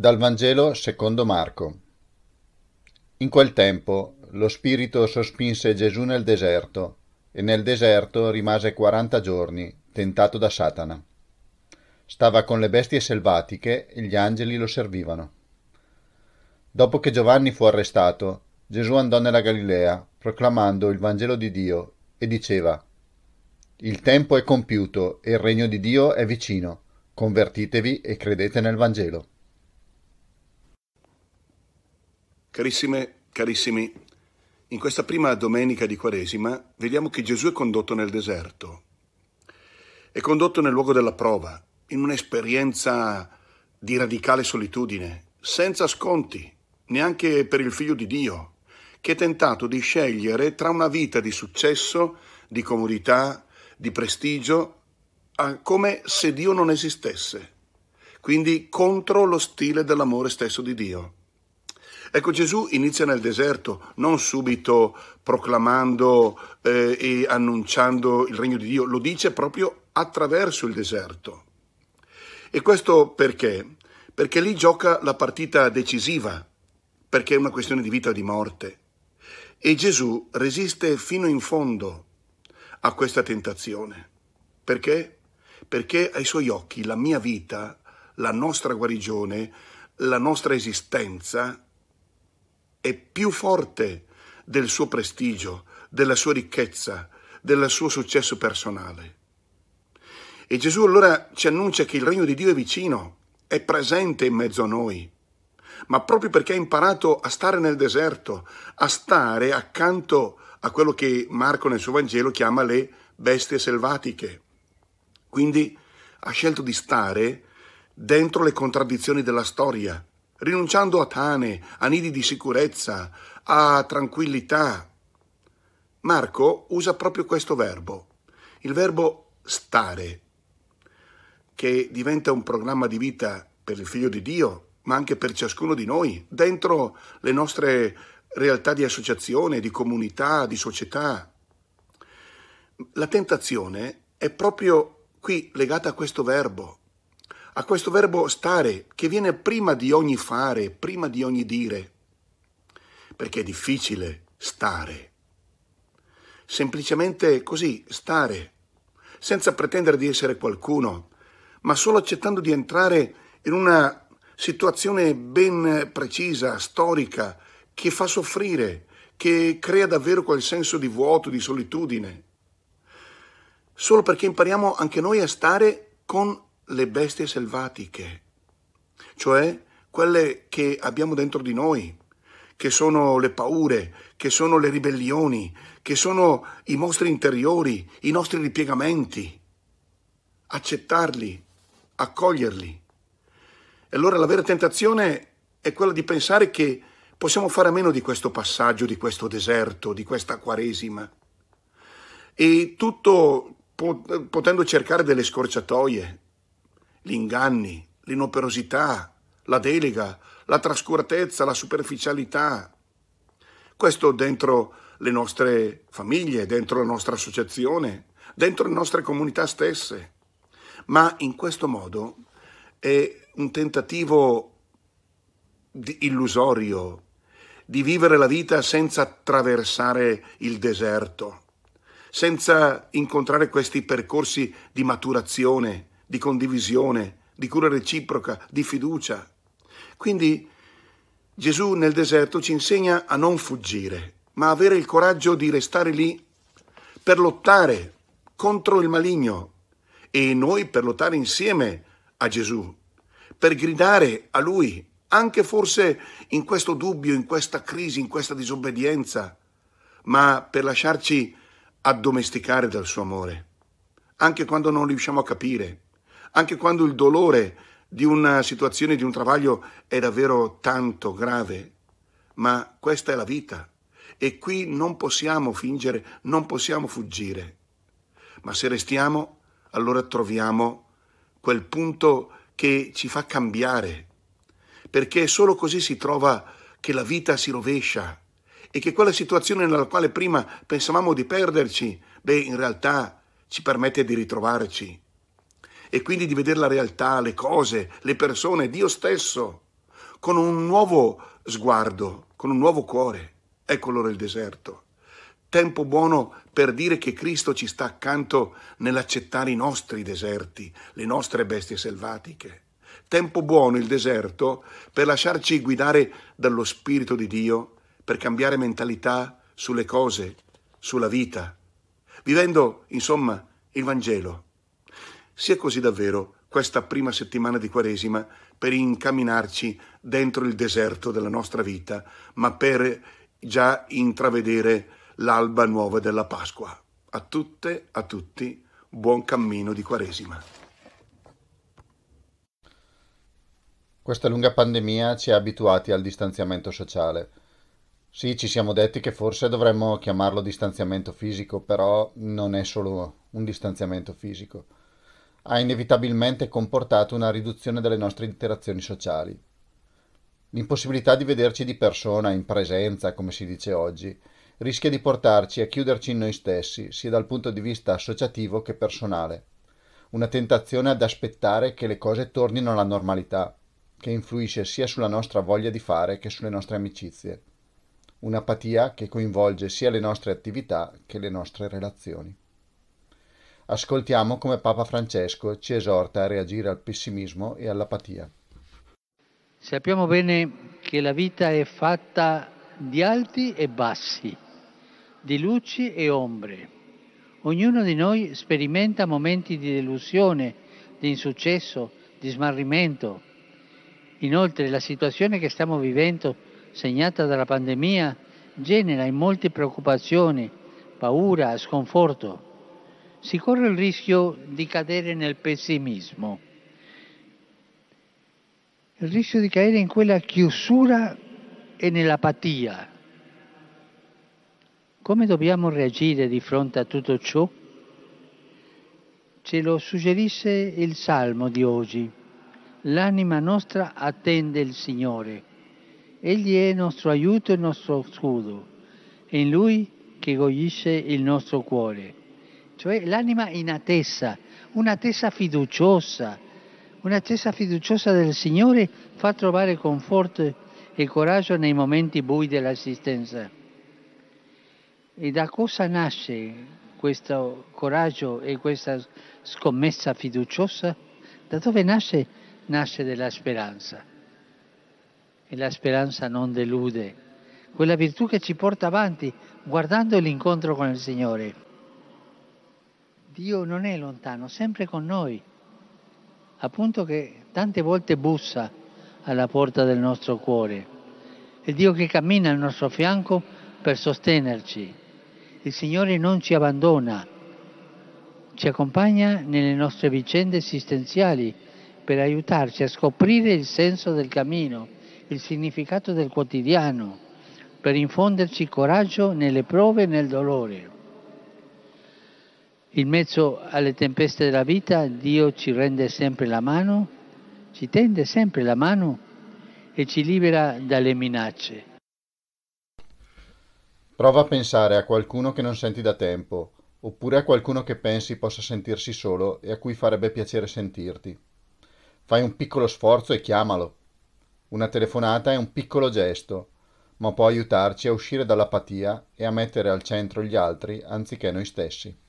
Dal Vangelo secondo Marco. In quel tempo lo Spirito sospinse Gesù nel deserto, e nel deserto rimase quaranta giorni, tentato da Satana. Stava con le bestie selvatiche e gli angeli lo servivano. Dopo che Giovanni fu arrestato, Gesù andò nella Galilea, proclamando il Vangelo di Dio, e diceva Il tempo è compiuto e il regno di Dio è vicino. Convertitevi e credete nel Vangelo. Carissime, carissimi, in questa prima domenica di Quaresima vediamo che Gesù è condotto nel deserto, è condotto nel luogo della prova, in un'esperienza di radicale solitudine, senza sconti, neanche per il figlio di Dio, che è tentato di scegliere tra una vita di successo, di comodità, di prestigio, come se Dio non esistesse, quindi contro lo stile dell'amore stesso di Dio. Ecco, Gesù inizia nel deserto, non subito proclamando eh, e annunciando il regno di Dio, lo dice proprio attraverso il deserto. E questo perché? Perché lì gioca la partita decisiva, perché è una questione di vita o di morte. E Gesù resiste fino in fondo a questa tentazione. Perché? Perché ai suoi occhi la mia vita, la nostra guarigione, la nostra esistenza è più forte del suo prestigio, della sua ricchezza, del suo successo personale. E Gesù allora ci annuncia che il regno di Dio è vicino, è presente in mezzo a noi, ma proprio perché ha imparato a stare nel deserto, a stare accanto a quello che Marco nel suo Vangelo chiama le bestie selvatiche. Quindi ha scelto di stare dentro le contraddizioni della storia, rinunciando a tane, a nidi di sicurezza, a tranquillità. Marco usa proprio questo verbo, il verbo stare, che diventa un programma di vita per il figlio di Dio, ma anche per ciascuno di noi, dentro le nostre realtà di associazione, di comunità, di società. La tentazione è proprio qui legata a questo verbo, a questo verbo stare che viene prima di ogni fare, prima di ogni dire, perché è difficile stare. Semplicemente così, stare, senza pretendere di essere qualcuno, ma solo accettando di entrare in una situazione ben precisa, storica, che fa soffrire, che crea davvero quel senso di vuoto, di solitudine. Solo perché impariamo anche noi a stare con le bestie selvatiche, cioè quelle che abbiamo dentro di noi, che sono le paure, che sono le ribellioni, che sono i mostri interiori, i nostri ripiegamenti. Accettarli, accoglierli. E allora la vera tentazione è quella di pensare che possiamo fare a meno di questo passaggio, di questo deserto, di questa quaresima. E tutto potendo cercare delle scorciatoie, gli inganni, l'inoperosità, la delega, la trascuratezza, la superficialità. Questo dentro le nostre famiglie, dentro la nostra associazione, dentro le nostre comunità stesse. Ma in questo modo è un tentativo illusorio di vivere la vita senza attraversare il deserto, senza incontrare questi percorsi di maturazione, di condivisione, di cura reciproca, di fiducia. Quindi Gesù nel deserto ci insegna a non fuggire, ma avere il coraggio di restare lì per lottare contro il maligno e noi per lottare insieme a Gesù, per gridare a Lui, anche forse in questo dubbio, in questa crisi, in questa disobbedienza, ma per lasciarci addomesticare dal suo amore, anche quando non riusciamo a capire, anche quando il dolore di una situazione, di un travaglio è davvero tanto grave. Ma questa è la vita e qui non possiamo fingere, non possiamo fuggire. Ma se restiamo, allora troviamo quel punto che ci fa cambiare, perché solo così si trova che la vita si rovescia e che quella situazione nella quale prima pensavamo di perderci, beh, in realtà ci permette di ritrovarci e quindi di vedere la realtà, le cose, le persone, Dio stesso, con un nuovo sguardo, con un nuovo cuore. Ecco allora il deserto. Tempo buono per dire che Cristo ci sta accanto nell'accettare i nostri deserti, le nostre bestie selvatiche. Tempo buono il deserto per lasciarci guidare dallo Spirito di Dio, per cambiare mentalità sulle cose, sulla vita, vivendo, insomma, il Vangelo sia così davvero questa prima settimana di Quaresima per incamminarci dentro il deserto della nostra vita, ma per già intravedere l'alba nuova della Pasqua. A tutte, a tutti, buon cammino di Quaresima. Questa lunga pandemia ci ha abituati al distanziamento sociale. Sì, ci siamo detti che forse dovremmo chiamarlo distanziamento fisico, però non è solo un distanziamento fisico ha inevitabilmente comportato una riduzione delle nostre interazioni sociali. L'impossibilità di vederci di persona, in presenza, come si dice oggi, rischia di portarci a chiuderci in noi stessi, sia dal punto di vista associativo che personale. Una tentazione ad aspettare che le cose tornino alla normalità, che influisce sia sulla nostra voglia di fare che sulle nostre amicizie. Un'apatia che coinvolge sia le nostre attività che le nostre relazioni. Ascoltiamo come Papa Francesco ci esorta a reagire al pessimismo e all'apatia. Sappiamo bene che la vita è fatta di alti e bassi, di luci e ombre. Ognuno di noi sperimenta momenti di delusione, di insuccesso, di smarrimento. Inoltre la situazione che stiamo vivendo, segnata dalla pandemia, genera in molti preoccupazioni, paura, sconforto si corre il rischio di cadere nel pessimismo, il rischio di cadere in quella chiusura e nell'apatia. Come dobbiamo reagire di fronte a tutto ciò? Ce lo suggerisce il Salmo di oggi. L'anima nostra attende il Signore. Egli è il nostro aiuto e il nostro scudo. È in Lui che goisce il nostro cuore cioè l'anima in attesa, un'attesa fiduciosa, un'attesa fiduciosa del Signore fa trovare conforto e coraggio nei momenti bui dell'esistenza. E da cosa nasce questo coraggio e questa scommessa fiduciosa? Da dove nasce? Nasce della speranza. E la speranza non delude, quella virtù che ci porta avanti guardando l'incontro con il Signore. Dio non è lontano, sempre con noi, appunto che tante volte bussa alla porta del nostro cuore. È Dio che cammina al nostro fianco per sostenerci. Il Signore non ci abbandona, ci accompagna nelle nostre vicende esistenziali per aiutarci a scoprire il senso del cammino, il significato del quotidiano, per infonderci coraggio nelle prove e nel dolore. In mezzo alle tempeste della vita Dio ci rende sempre la mano, ci tende sempre la mano e ci libera dalle minacce. Prova a pensare a qualcuno che non senti da tempo, oppure a qualcuno che pensi possa sentirsi solo e a cui farebbe piacere sentirti. Fai un piccolo sforzo e chiamalo. Una telefonata è un piccolo gesto, ma può aiutarci a uscire dall'apatia e a mettere al centro gli altri anziché noi stessi.